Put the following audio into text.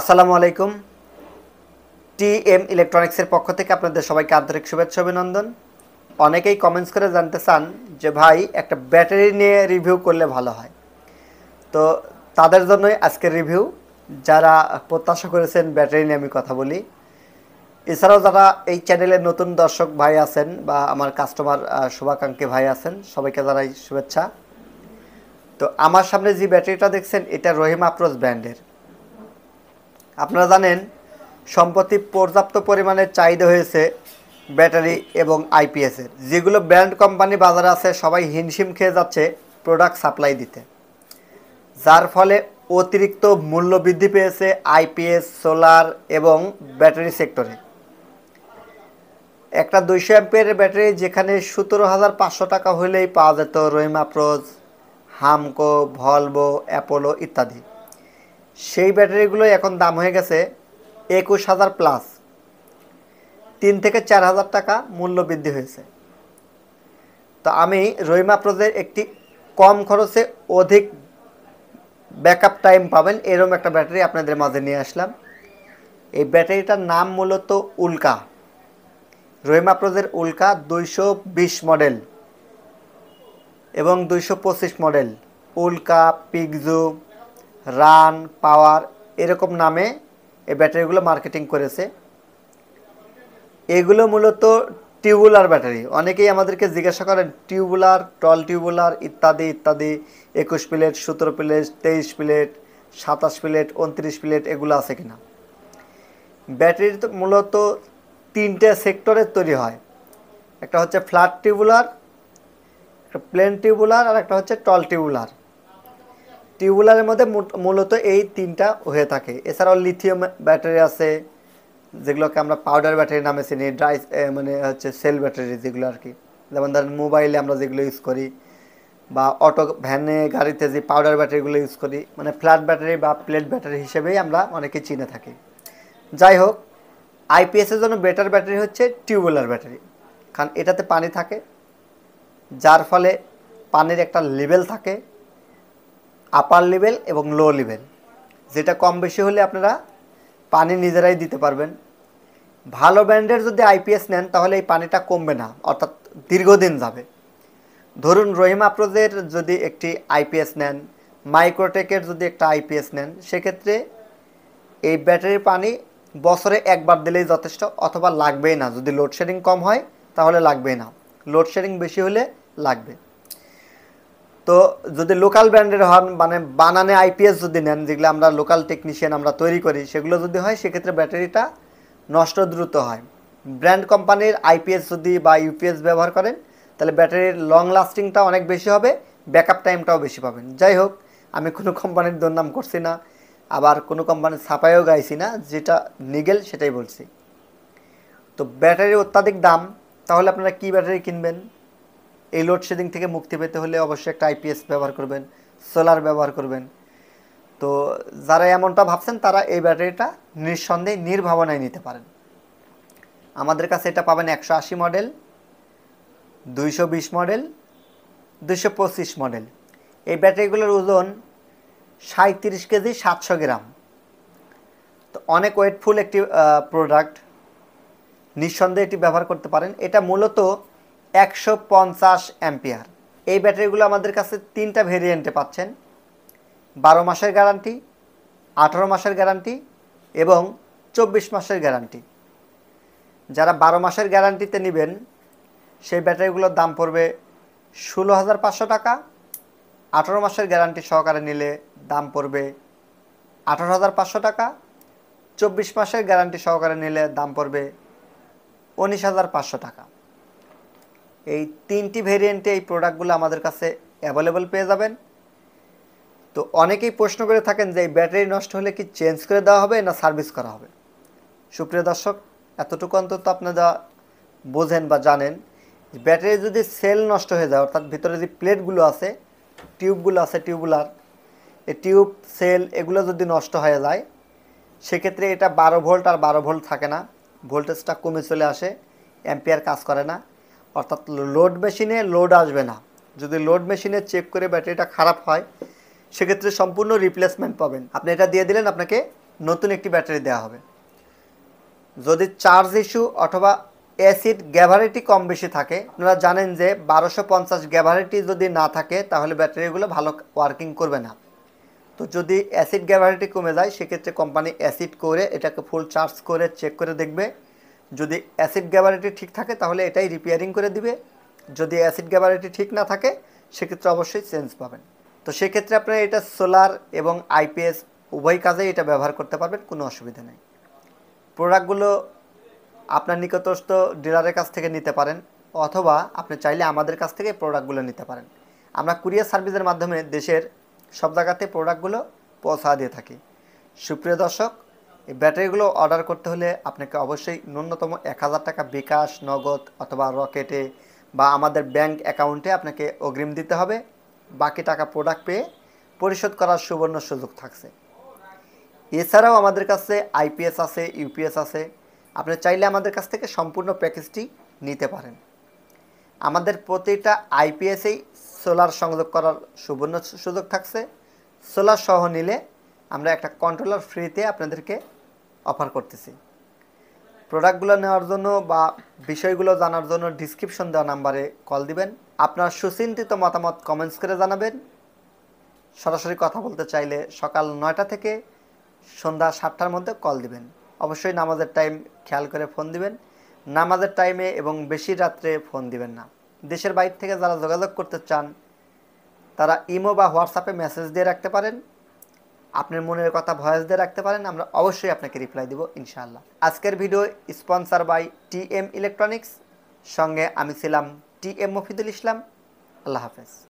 আসসালামু আলাইকুম T M ইলেকট্রনিক্সের পক্ষ থেকে আপনাদের সবাইকে আন্তরিক শুভেচ্ছা অভিনন্দন অনেকেই কমেন্টস করে জানতে চান যে ভাই একটা ব্যাটারি নিয়ে রিভিউ করলে ভালো হয় তো তাদের জন্যই আজকের রিভিউ যারা প্রত্যাশা করেছেন ব্যাটারি নিয়ে আমি কথা বলি এছাড়াও যারা এই চ্যানেলে নতুন দর্শক ভাই আছেন বা আমার কাস্টমার শুভাকাঙ্ক্ষী ভাই আছেন সবাইকে জানাই শুভেচ্ছা তো আমার সামনে যে ব্যাটারিটা দেখছেন এটা রহিম আফরোজ ব্র্যান্ডের আপনারা জানেন সম্প্রতি পর্যাপ্ত পরিমাণে চাহিদা হয়েছে ব্যাটারি এবং আইপিএসের যেগুলো ব্র্যান্ড কোম্পানি বাজারে আছে সবাই হিমশিম খেয়ে যাচ্ছে প্রোডাক্ট সাপ্লাই দিতে যার ফলে অতিরিক্ত মূল্য বৃদ্ধি পেয়েছে আইপিএস সোলার এবং ব্যাটারি সেক্টরে একটা দুইশো অ্যাম্পের ব্যাটারি যেখানে সতেরো হাজার পাঁচশো টাকা হলেই পাওয়া যেত Rahimafrooz Hamko Volvo Apollo ইত্যাদি সেই ব্যাটারিগুলো এখন দাম হয়ে গেছে একুশ হাজার প্লাস তিন থেকে চার হাজার টাকা মূল্য বৃদ্ধি হয়েছে তো আমি রহিমা প্রদের একটি কম খরচে অধিক ব্যাকআপ টাইম পাবেন এরম একটা ব্যাটারি আপনাদের মাঝে নিয়ে আসলাম এই ব্যাটারিটার নাম মূলত উল্কা রহিমা প্রদের উল্কা দুইশো বিশ মডেল এবং দুইশো পঁচিশ মডেল উল্কা পিকজু রান পাওয়ার এরকম নামে এই ব্যাটারিগুলো মার্কেটিং করেছে এগুলো মূলত টিউবুলার ব্যাটারি অনেকেই আমাদেরকে জিজ্ঞাসা করেন টিউবুলার টল টিউবুলার ইত্যাদি ইত্যাদি একুশ প্লেট সতেরো প্লেট তেইশ প্লেট সাতাশ প্লেট উনত্রিশ প্লেট এগুলো আছে কিনা ব্যাটারি মূলত তিনটে সেক্টরে তৈরি হয় একটা হচ্ছে ফ্ল্যাট টিউবুলার একটা প্লেন টিউবুলার আর একটা হচ্ছে টল টিউবুলার টিউবুলারের মধ্যে মূলত এই তিনটা হয়ে থাকে এছাড়াও লিথিয়াম ব্যাটারি আছে যেগুলোকে আমরা পাউডার ব্যাটারি নামে চিনি ড্রাই মানে হচ্ছে সেল ব্যাটারি যেগুলো আর কি যেমন ধরেন মোবাইলে আমরা যেগুলো ইউজ করি বা অটো ভ্যানে গাড়িতে যে পাউডার ব্যাটারিগুলো ইউজ করি মানে ফ্ল্যাট ব্যাটারি বা প্লেট ব্যাটারি হিসেবেই আমরা অনেকে চিনে থাকি যাই হোক আইপিএসের জন্য বেটার ব্যাটারি হচ্ছে টিউবওয়েলার ব্যাটারি কারণ এটাতে পানি থাকে যার ফলে পানির একটা লেভেল থাকে আপার লেভেল এবং লো লেভেল যেটা কম বেশি হলে আপনারা পানি নিজেরাই দিতে পারবেন ভালো ব্র্যান্ডের যদি আইপিএস নেন তাহলে এই পানিটা কমবে না অর্থাৎ দীর্ঘদিন যাবে ধরুন রহিম আপ্রোজের যদি একটি আইপিএস নেন মাইক্রোটেকের যদি একটা আইপিএস নেন সেক্ষেত্রে এই ব্যাটারির পানি বছরে একবার দিলেই যথেষ্ট অথবা লাগবেই না যদি লোডশেডিং কম হয় তাহলে লাগবেই না লোডশেডিং বেশি হলে লাগবে তো যদি লোকাল ব্র্যান্ডের হন মানে বানানে আইপিএস যদি নেন যেগুলো আমরা লোকাল টেকনিশিয়ান আমরা তৈরি করি সেগুলো যদি হয় সেক্ষেত্রে ব্যাটারিটা নষ্ট দ্রুত হয় ব্র্যান্ড কোম্পানির আইপিএস যদি বা ইউপিএস ব্যবহার করেন তাহলে ব্যাটারির লং লাস্টিংটা অনেক বেশি হবে ব্যাকআপ টাইমটাও বেশি পাবেন যাই হোক আমি কোনো কোম্পানির দুর্নাম করছি না আবার কোনো কোম্পানির ছাপায়ও গাইছি না যেটা নিগেল সেটাই বলছি তো ব্যাটারির অত্যাধিক দাম তাহলে আপনারা কি ব্যাটারি কিনবেন এই লোডশেডিং থেকে মুক্তি পেতে হলে অবশ্যই একটা আইপিএস ব্যবহার করবেন সোলার ব্যবহার করবেন তো যারা এমনটা ভাবছেন তারা এই ব্যাটারিটা নিঃসন্দেহে নির্ভাবনায় নিতে পারেন আমাদের কাছে এটা পাবেন একশো আশি মডেল দুইশো বিশ মডেল দুইশো পঁচিশ মডেল এই ব্যাটারিগুলোর ওজন সাঁত্রিশ কেজি সাতশো গ্রাম তো অনেক ওয়েটফুল একটি প্রোডাক্ট নিঃসন্দেহে এটি ব্যবহার করতে পারেন এটা মূলত একশো পঞ্চাশ অ্যাম্পিয়ার এই ব্যাটারিগুলো আমাদের কাছে তিনটা ভেরিয়েন্টে পাচ্ছেন বারো মাসের গ্যারান্টি আঠারো মাসের গ্যারান্টি এবং চব্বিশ মাসের গ্যারান্টি যারা বারো মাসের গ্যারান্টিতে নেবেন সেই ব্যাটারিগুলোর দাম পড়বে ষোলো হাজার পাঁচশো টাকা আঠারো মাসের গ্যারান্টি সহকারে নিলে দাম পড়বে আঠারো হাজার পাঁচশো টাকা চব্বিশ মাসের গ্যারান্টি সহকারে নিলে দাম পড়বে উনিশ হাজার পাঁচশো টাকা এই তিনটি ভেরিয়েন্টে এই প্রোডাক্টগুলো আমাদের কাছে অ্যাভেলেবল পেয়ে যাবেন তো অনেকেই প্রশ্ন করে থাকেন যে এই ব্যাটারি নষ্ট হলে কি চেঞ্জ করে দেওয়া হবে না সার্ভিস করা হবে সুপ্রিয় দর্শক এতটুকু অন্তত আপনারা বোঝেন বা জানেন ব্যাটারি যদি সেল নষ্ট হয়ে যায় অর্থাৎ ভিতরে যে প্লেটগুলো আছে টিউবগুলো আছে টিউবুলার এই টিউব সেল এগুলো যদি নষ্ট হয়ে যায় সেক্ষেত্রে এটা বারো ভোল্ট আর বারো ভোল্ট থাকে না ভোল্টেজটা কমে চলে আসে অ্যাম্পিয়ার কাজ করে না অর্থাৎ লোড মেশিনে লোড আসবে না যদি লোড মেশিনে চেক করে ব্যাটারিটা খারাপ হয় সেক্ষেত্রে সম্পূর্ণ রিপ্লেসমেন্ট পাবেন আপনি এটা দিয়ে দিলেন আপনাকে নতুন একটি ব্যাটারি দেওয়া হবে যদি চার্জ ইস্যু অথবা অ্যাসিড গ্যাভারিটি কম বেশি থাকে আপনারা জানেন যে বারোশো পঞ্চাশ গ্যাভারিটি যদি না থাকে তাহলে ব্যাটারিগুলো ভালো ওয়ার্কিং করবে না তো যদি অ্যাসিড গ্যাভারিটি কমে যায় সেক্ষেত্রে কোম্পানি অ্যাসিড করে এটাকে ফুল চার্জ করে চেক করে দেখবে যদি অ্যাসিড গ্যাবারিটি ঠিক থাকে তাহলে এটাই রিপেয়ারিং করে দিবে যদি অ্যাসিড গ্যাবারিটি ঠিক না থাকে সেক্ষেত্রে অবশ্যই চেঞ্জ পাবেন তো সেক্ষেত্রে আপনারা এটা সোলার এবং আইপিএস উভয় কাজেই এটা ব্যবহার করতে পারবেন কোনো অসুবিধা নেই প্রোডাক্টগুলো আপনার নিকটস্থ ডিলারের কাছ থেকে নিতে পারেন অথবা আপনি চাইলে আমাদের কাছ থেকে প্রোডাক্টগুলো নিতে পারেন আমরা কুরিয়ার সার্ভিসের মাধ্যমে দেশের সব জায়গাতে প্রোডাক্টগুলো পৌঁছা দিয়ে থাকি সুপ্রিয় দর্শক এই ব্যাটারিগুলো অর্ডার করতে হলে আপনাকে অবশ্যই ন্যূনতম এক হাজার টাকা বিকাশ নগদ অথবা রকেটে বা আমাদের ব্যাংক অ্যাকাউন্টে আপনাকে অগ্রিম দিতে হবে বাকি টাকা প্রোডাক্ট পেয়ে পরিশোধ করার সুবর্ণ সুযোগ থাকছে এছাড়াও আমাদের কাছে আইপিএস আছে ইউপিএস আছে আপনি চাইলে আমাদের কাছ থেকে সম্পূর্ণ প্যাকেজটি নিতে পারেন আমাদের প্রতিটা আইপিএসেই সোলার সংযোগ করার সুবর্ণ সুযোগ থাকছে সোলার সহ নিলে আমরা একটা কন্ট্রোলার ফ্রিতে আপনাদেরকে অফার করতেছি প্রোডাক্টগুলো নেওয়ার জন্য বা বিষয়গুলো জানার জন্য ডিসক্রিপশন দেওয়া নাম্বারে কল দিবেন আপনার সুচিন্তিত মতামত কমেন্টস করে জানাবেন সরাসরি কথা বলতে চাইলে সকাল নয়টা থেকে সন্ধ্যা সাতটার মধ্যে কল দিবেন অবশ্যই নামাজের টাইম খেয়াল করে ফোন দিবেন নামাজের টাইমে এবং বেশি রাত্রে ফোন দিবেন না দেশের বাইরে থেকে যারা যোগাযোগ করতে চান তারা ইমো বা হোয়াটসঅ্যাপে মেসেজ দিয়ে রাখতে পারেন আপনার মনের কথা ভয়েস দিয়ে রাখতে পারেন আমরা অবশ্যই আপনাকে রিপ্লাই দিব ইনশাআল্লাহ আজকের video sponsor by T M Electronics সঙ্গে আমি ছিলাম টি এম মফিদুল ইসলাম আল্লাহ হাফেজ